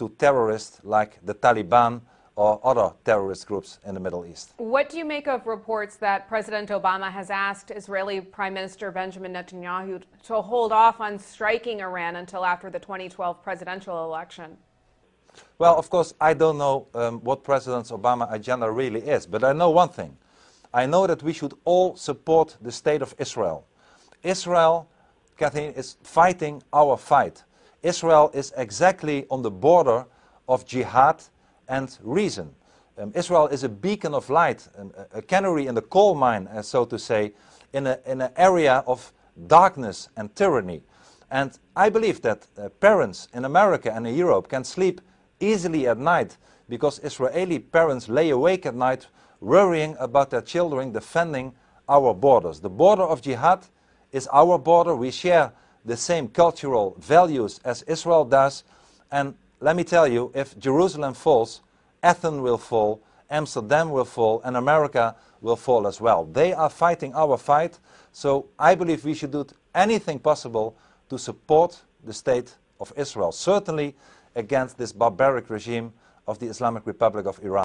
to terrorists like the Taliban or other terrorist groups in the Middle East. What do you make of reports that President Obama has asked Israeli Prime Minister Benjamin Netanyahu to hold off on striking Iran until after the 2012 presidential election? Well, of course, I don't know um, what President Obama's agenda really is, but I know one thing. I know that we should all support the state of Israel. Israel, Kathleen, is fighting our fight. Israel is exactly on the border of jihad and reason. Um, Israel is a beacon of light, um, a canary in the coal mine, uh, so to say, in, in an area of darkness and tyranny. And I believe that uh, parents in America and in Europe can sleep easily at night because Israeli parents lay awake at night worrying about their children defending our borders. The border of jihad is our border. We share the same cultural values as Israel does. And let me tell you, if Jerusalem falls, Athens will fall, Amsterdam will fall, and America will fall as well. They are fighting our fight, so I believe we should do anything possible to support the state of Israel, certainly against this barbaric regime of the Islamic Republic of Iran.